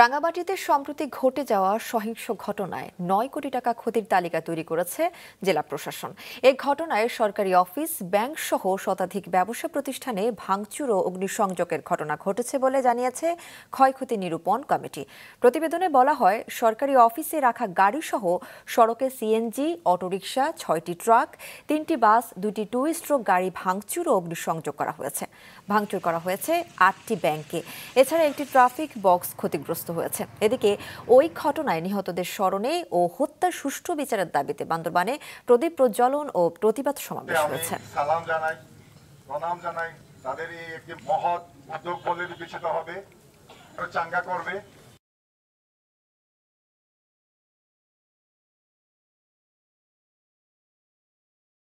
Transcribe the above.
রাঙ্গাবাটিতে সম্প্রতি ঘটে যাওয়া সহিংস ঘটনায় নয় কোটি টাকা ক্ষতির তালিকা তৈরি করেছে জেলা প্রশাসন এ ঘটনায় সরকারি অফিস ব্যাংক সহ শতাধিক ব্যবসা প্রতিষ্ঠানে ভাঙচুর ও অগ্নিসংযোগের ঘটনা ঘটেছে বলে জানিয়েছে ক্ষয়ক্ষতি নিরূপণ কমিটি প্রতিবেদনে বলা হয় সরকারি অফিসে রাখা গাড়ি সহ সড়কে সিএনজি অটোরিকশা ছয়টি ট্রাক তিনটি বাস দুটি টু স্ট্রোক গাড়ি ভাঙচুর ও অগ্নিসংযোগ করা হয়েছে ভাঙচুর করা হয়েছে আটটি ব্যাংকে এছাড়া একটি ট্রাফিক বক্স ক্ষতিগ্রস্ত ক্ষতিগ্রস্ত হয়েছে এদিকে ওই ঘটনায় নিহতদের স্মরণে ও হত্যার সুষ্ঠু বিচারের দাবিতে বান্দরবানে প্রদীপ প্রজ্বলন ও প্রতিবাদ সমাবেশ হয়েছে তাদের এই একটি মহৎ উদ্যোগ বলে বিবেচিত হবে চাঙ্গা করবে